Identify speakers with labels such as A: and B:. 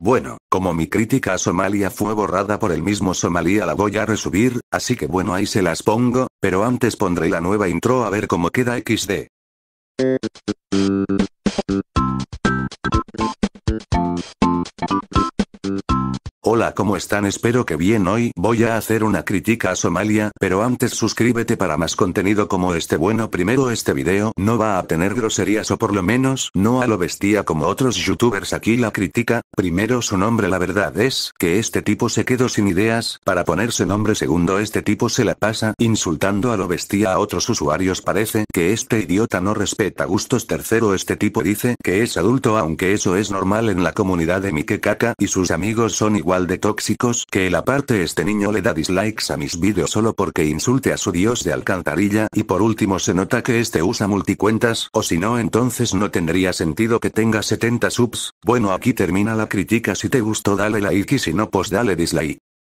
A: Bueno, como mi crítica a Somalia fue borrada por el mismo Somalia la voy a resubir, así que bueno ahí se las pongo, pero antes pondré la nueva intro a ver cómo queda XD. Hola, ¿cómo están? Espero que bien hoy voy a hacer una crítica a Somalia, pero antes suscríbete para más contenido como este bueno primero este video no va a tener groserías o por lo menos no a lo bestia como otros youtubers aquí la crítica, primero su nombre la verdad es que este tipo se quedó sin ideas para ponerse nombre segundo este tipo se la pasa insultando a lo bestia a otros usuarios parece que este idiota no respeta gustos tercero este tipo dice que es adulto aunque eso es normal en la comunidad de Mike Kaka y sus amigos son igual de tóxicos que el aparte este niño le da dislikes a mis vídeos solo porque insulte a su dios de alcantarilla y por último se nota que este usa multicuentas o si no entonces no tendría sentido que tenga 70 subs, bueno aquí termina la crítica si te gustó dale like y si no pues dale dislike.